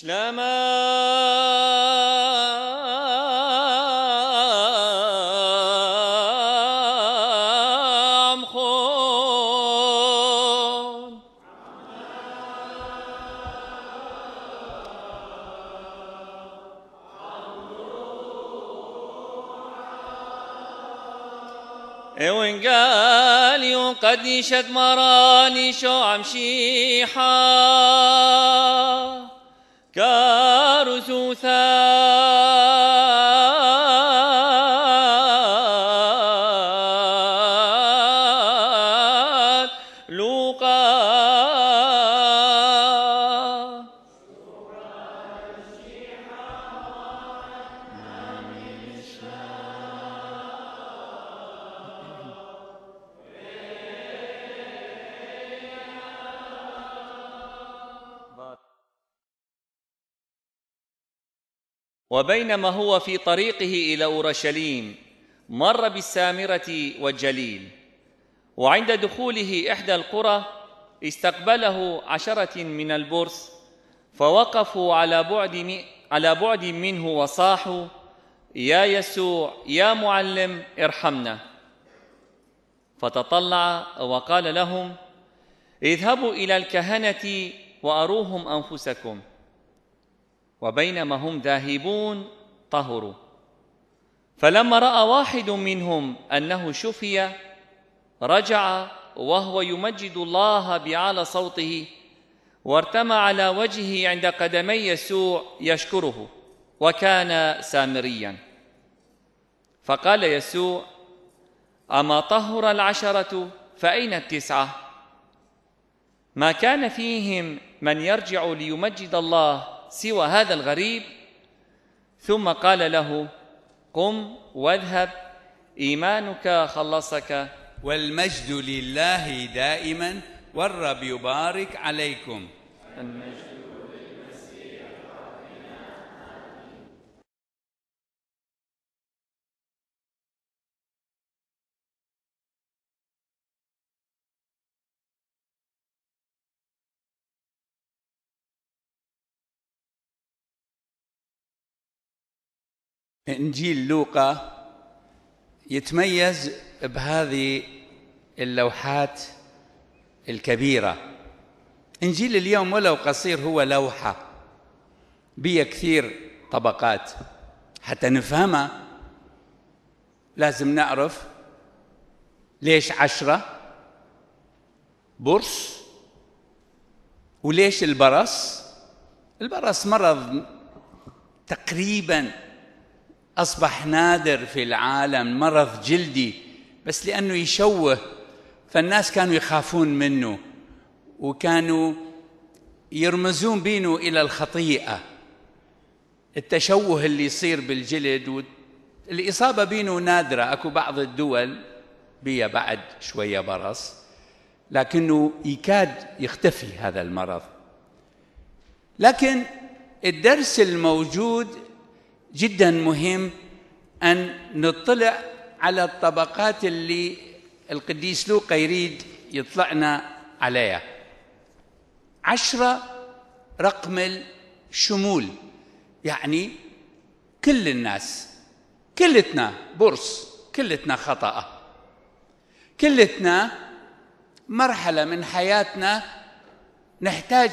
شلام خون إيه وين قال يوم قد شد مراني شو عم شيحان كارثوثا وبينما هو في طريقه الى اورشليم مر بالسامره والجليل وعند دخوله احدى القرى استقبله عشره من البرص فوقفوا على بعد على بعد منه وصاحوا يا يسوع يا معلم ارحمنا فتطلع وقال لهم اذهبوا الى الكهنه واروهم انفسكم وبينما هم ذاهبون طهروا فلما راى واحد منهم انه شفي رجع وهو يمجد الله باعلى صوته وارتمى على وجهه عند قدمي يسوع يشكره وكان سامريا فقال يسوع اما طهر العشره فاين التسعه ما كان فيهم من يرجع ليمجد الله سوى هذا الغريب ثم قال له قم واذهب إيمانك خلصك والمجد لله دائما والرب يبارك عليكم المجد إنجيل لوقا يتميز بهذه اللوحات الكبيرة إنجيل اليوم ولو قصير هو لوحة بيه كثير طبقات حتى نفهمها لازم نعرف ليش عشرة برص وليش البرص البرص مرض تقريباً أصبح نادر في العالم مرض جلدي بس لأنه يشوه فالناس كانوا يخافون منه وكانوا يرمزون بينه إلى الخطيئة التشوه اللي يصير بالجلد الإصابة بينه نادرة أكو بعض الدول بيا بعد شوية برص لكنه يكاد يختفي هذا المرض لكن الدرس الموجود جدا مهم أن نطلع على الطبقات اللي القديس لوقا يريد يطلعنا عليها عشرة رقم الشمول يعني كل الناس كلتنا برص كلتنا خطأ كلتنا مرحلة من حياتنا نحتاج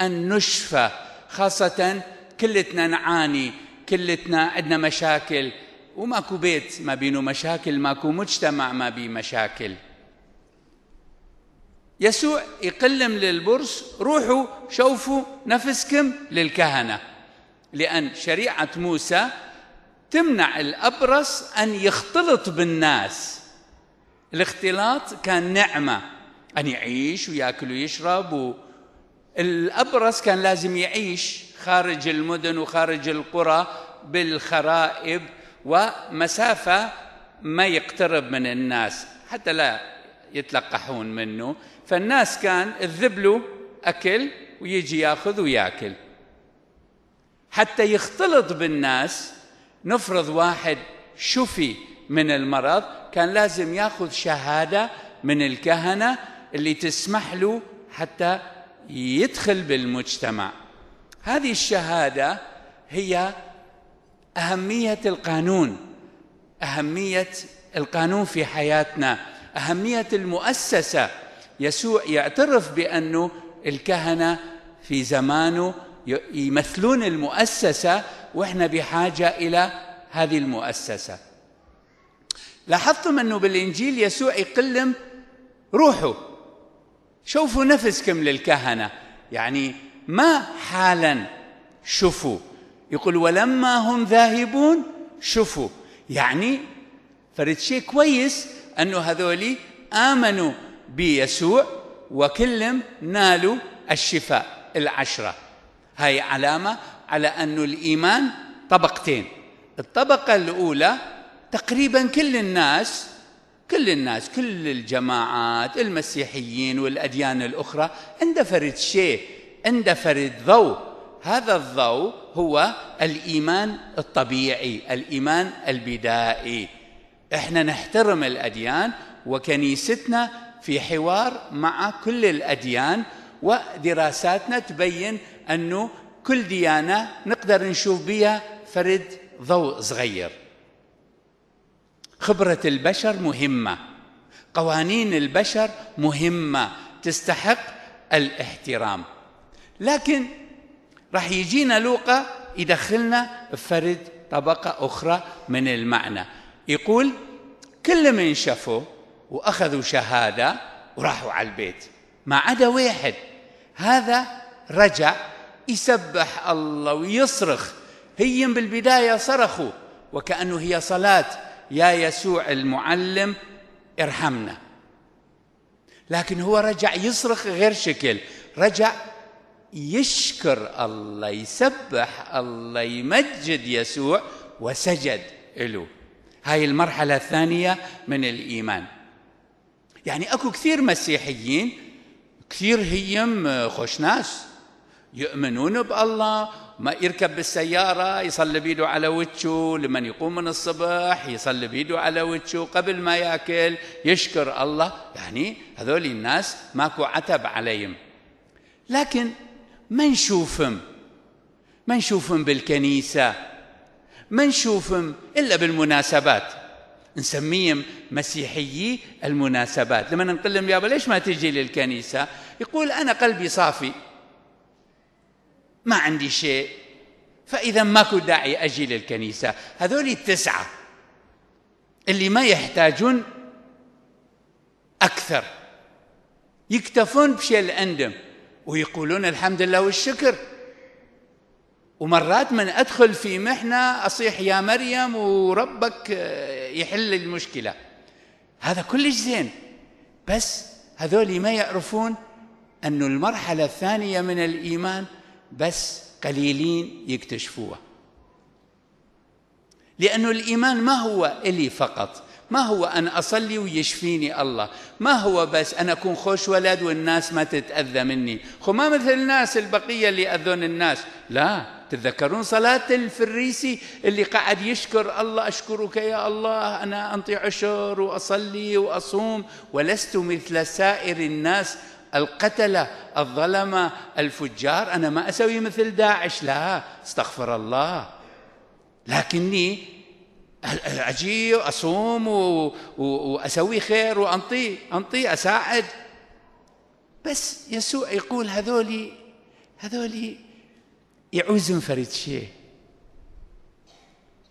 أن نشفى خاصة كلتنا نعاني كلتنا عندنا مشاكل وماكو بيت ما بينه مشاكل ماكو مجتمع ما بيه مشاكل يسوع يقلم للبرص روحوا شوفوا نفسكم للكهنة لأن شريعة موسى تمنع الأبرص أن يختلط بالناس الاختلاط كان نعمة أن يعيش ويأكل ويشرب و... الأبرص كان لازم يعيش خارج المدن وخارج القرى بالخرائب ومسافة ما يقترب من الناس حتى لا يتلقحون منه فالناس كان الذبلو أكل ويجي ياخذ وياكل حتى يختلط بالناس نفرض واحد شفي من المرض كان لازم ياخذ شهادة من الكهنة اللي تسمح له حتى يدخل بالمجتمع هذه الشهادة هي أهمية القانون أهمية القانون في حياتنا أهمية المؤسسة يسوع يعترف بأنه الكهنة في زمانه يمثلون المؤسسة وإحنا بحاجة إلى هذه المؤسسة لاحظتم أنه بالإنجيل يسوع يقلم روحه شوفوا نفسكم للكهنة يعني ما حالا شفوا يقول ولما هم ذاهبون شفوا يعني فرد شيء كويس أنه هذولي آمنوا بيسوع وكلهم نالوا الشفاء العشرة هاي علامة على أنه الإيمان طبقتين الطبقة الأولى تقريبا كل الناس كل الناس كل الجماعات المسيحيين والأديان الأخرى عند فرد شيء فرد ضوء هذا الضوء هو الإيمان الطبيعي الإيمان البدائي احنا نحترم الأديان وكنيستنا في حوار مع كل الأديان ودراساتنا تبين أنه كل ديانة نقدر نشوف بها فرد ضوء صغير خبرة البشر مهمة قوانين البشر مهمة تستحق الاحترام لكن راح يجينا لوقا يدخلنا بفرد طبقة أخرى من المعنى يقول كل من شافوا وأخذوا شهادة وراحوا على البيت ما عدا واحد هذا رجع يسبح الله ويصرخ هي بالبداية صرخوا وكأنه هي صلاة يا يسوع المعلم ارحمنا لكن هو رجع يصرخ غير شكل رجع يشكر الله يسبح الله يمجد يسوع وسجد له هاي المرحلة الثانية من الإيمان يعني أكو كثير مسيحيين كثير هيم خوش ناس يؤمنون بالله ما يركب بالسيارة يصلي بيده على وجهه لمن يقوم من الصبح يصلي بيده على وجهه قبل ما ياكل يشكر الله يعني هذول الناس ماكو عتب عليهم لكن ما نشوفهم ما نشوفهم بالكنيسة ما نشوفهم إلا بالمناسبات نسميهم مسيحيي المناسبات لما نقول لهم يابا ليش ما تجي للكنيسة يقول أنا قلبي صافي ما عندي شيء فإذا ماكو داعي أجي للكنيسة هذول التسعة اللي ما يحتاجون أكثر يكتفون بشيء اللي عندهم ويقولون الحمد لله والشكر ومرات من ادخل في محنه اصيح يا مريم وربك يحل المشكله هذا كلش زين بس هذول ما يعرفون أن المرحله الثانيه من الايمان بس قليلين يكتشفوها لانه الايمان ما هو الي فقط ما هو أن أصلي ويشفيني الله ما هو بس أنا أكون خوش ولد والناس ما تتأذى مني خو ما مثل الناس البقية اللي أذون الناس لا تتذكرون صلاة الفريسي اللي قاعد يشكر الله أشكرك يا الله أنا أنطي عشر وأصلي وأصوم ولست مثل سائر الناس القتلة الظلمة الفجار أنا ما أسوي مثل داعش لا استغفر الله لكني أه- أه- اجي اصوم واسوي خير وانطي انطي اساعد بس يسوع يقول هذولي هذولي يعوزن فرد شيء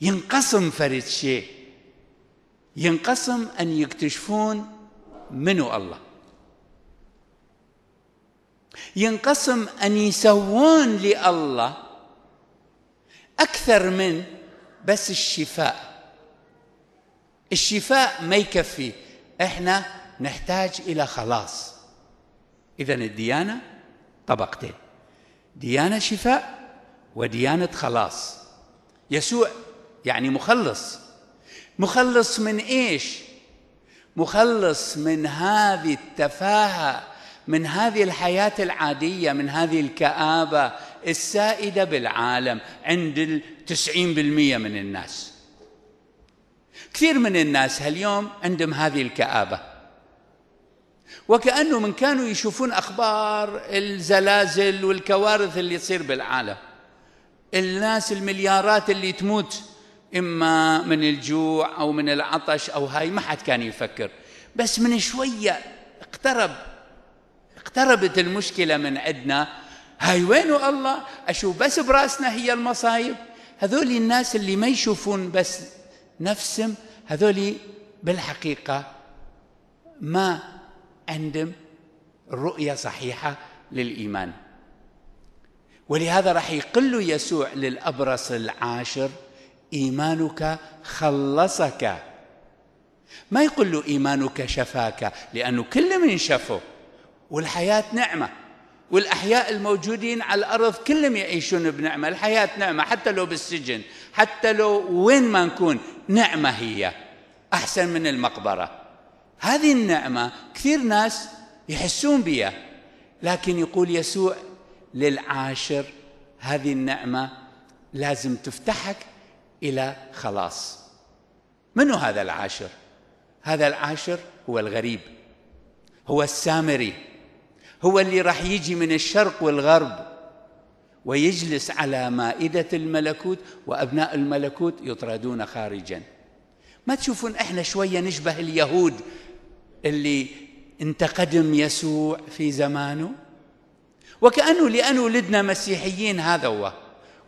ينقسم فرد شيء ينقسم ان يكتشفون منو الله ينقسم ان يسوون لله اكثر من بس الشفاء الشفاء ما يكفي احنا نحتاج الى خلاص اذا الديانه طبقتين ديانه شفاء وديانه خلاص يسوع يعني مخلص مخلص من ايش مخلص من هذه التفاهه من هذه الحياه العاديه من هذه الكابه السائده بالعالم عند تسعين بالمية من الناس كثير من الناس هاليوم عندهم هذه الكآبة وكأنه من كانوا يشوفون أخبار الزلازل والكوارث اللي تصير بالعالم الناس المليارات اللي تموت إما من الجوع أو من العطش أو هاي ما حد كان يفكر بس من شوية اقترب اقتربت المشكلة من عندنا هاي وينه الله أشوف بس براسنا هي المصايب هذول الناس اللي ما يشوفون بس نفسهم هذول بالحقيقة ما عندهم رؤية صحيحة للإيمان ولهذا راح يقل يسوع للأبرص العاشر إيمانك خلصك ما يقول له إيمانك شفاك لأنه كل من شفه والحياة نعمة والأحياء الموجودين على الأرض كلهم يعيشون بنعمة الحياة نعمة حتى لو بالسجن حتى لو وين ما نكون نعمة هي أحسن من المقبرة هذه النعمة كثير ناس يحسون بها لكن يقول يسوع للعاشر هذه النعمة لازم تفتحك إلى خلاص منو هذا العاشر؟ هذا العاشر هو الغريب هو السامري هو اللي راح يجي من الشرق والغرب ويجلس على مائدة الملكوت وأبناء الملكوت يطردون خارجا ما تشوفون احنا شوية نشبه اليهود اللي انتقدم يسوع في زمانه وكأنه لأن ولدنا مسيحيين هذا هو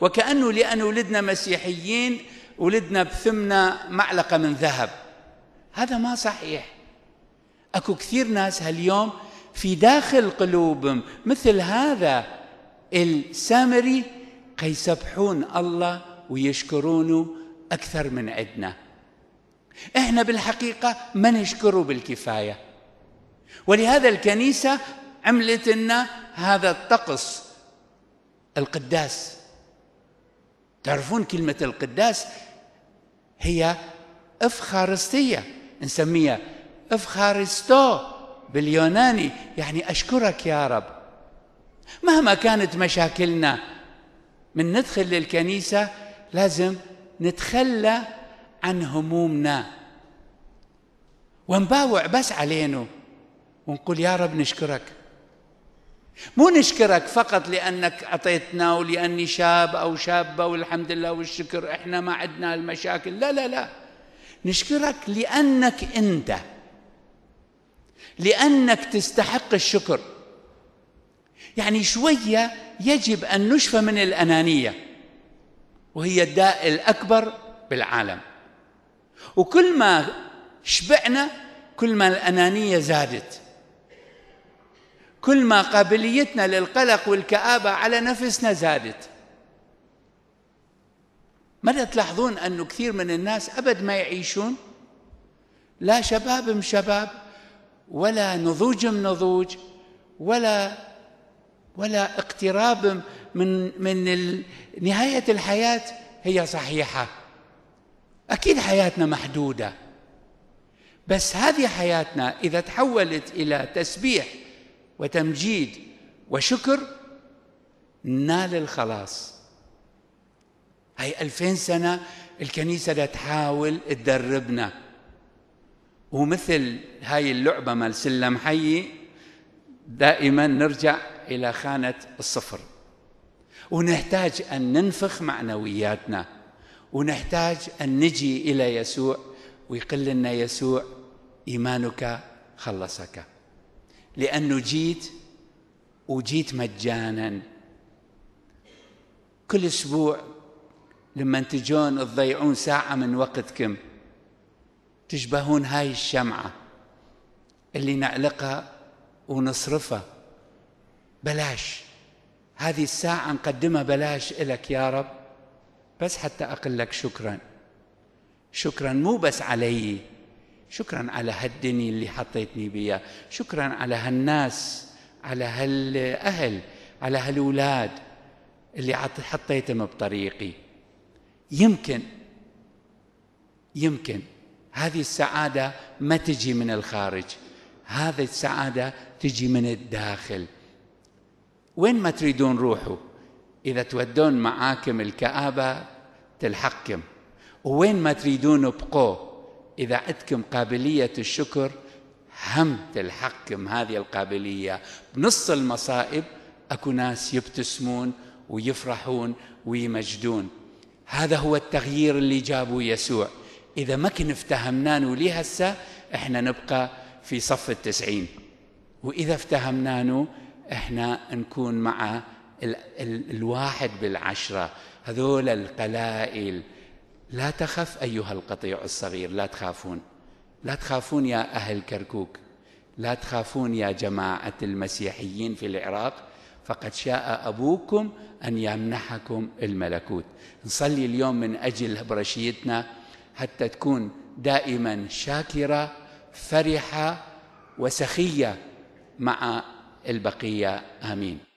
وكأنه لأن ولدنا مسيحيين ولدنا بثمنا معلقة من ذهب هذا ما صحيح أكو كثير ناس هاليوم في داخل قلوبهم مثل هذا السامري قيسبحون الله ويشكرونه أكثر من عندنا احنا بالحقيقة ما نشكره بالكفاية ولهذا الكنيسة عملت لنا هذا الطقس القداس تعرفون كلمة القداس هي افخارستية نسميها افخارستو باليوناني يعني أشكرك يا رب مهما كانت مشاكلنا من ندخل للكنيسة لازم نتخلى عن همومنا ونباوع بس علينا ونقول يا رب نشكرك مو نشكرك فقط لأنك أعطيتنا ولأني شاب أو شابة والحمد لله والشكر إحنا ما عندنا المشاكل لا لا لا نشكرك لأنك أنت لأنك تستحق الشكر يعني شوية يجب أن نشفى من الأنانية وهي الداء الأكبر بالعالم وكل ما شبعنا كل ما الأنانية زادت كل ما قابليتنا للقلق والكآبة على نفسنا زادت ماذا تلاحظون أنه كثير من الناس أبد ما يعيشون لا شباب شباب ولا نضوج من نضوج ولا ولا اقتراب من من نهايه الحياه هي صحيحه اكيد حياتنا محدوده بس هذه حياتنا اذا تحولت الى تسبيح وتمجيد وشكر نال الخلاص هاي ألفين سنة الكنيسة تحاول تدربنا ومثل هاي اللعبة مال سلم حي دائما نرجع إلى خانة الصفر ونحتاج أن ننفخ معنوياتنا ونحتاج أن نجي إلى يسوع ويقل لنا يسوع إيمانك خلصك لأنه جيت وجيت مجانا كل أسبوع لما تجون تضيعون ساعة من وقتكم تشبهون هاي الشمعة اللي نعلقها ونصرفها بلاش هذه الساعة نقدمها بلاش إلك يا رب بس حتى أقل لك شكرا شكرا مو بس علي شكرا على هالدنيا اللي حطيتني بيها شكرا على هالناس على هالأهل على هالولاد اللي حطيتهم بطريقي يمكن يمكن هذه السعادة ما تجي من الخارج هذه السعادة تجي من الداخل وين ما تريدون روحوا إذا تودون معاكم الكآبة تلحقكم وين ما تريدون ابقوا إذا عندكم قابلية الشكر هم تلحقكم هذه القابلية بنص المصائب أكو ناس يبتسمون ويفرحون ويمجدون هذا هو التغيير اللي جابه يسوع إذا ما كنا افتهمنانه ليه هسه إحنا نبقى في صف التسعين وإذا افتهمنانه إحنا نكون مع ال ال الواحد بالعشرة هذول القلائل لا تخف أيها القطيع الصغير لا تخافون لا تخافون يا أهل كركوك لا تخافون يا جماعة المسيحيين في العراق فقد شاء أبوكم أن يمنحكم الملكوت نصلي اليوم من أجل برشيتنا حتى تكون دائما شاكرة فرحة وسخية مع البقية آمين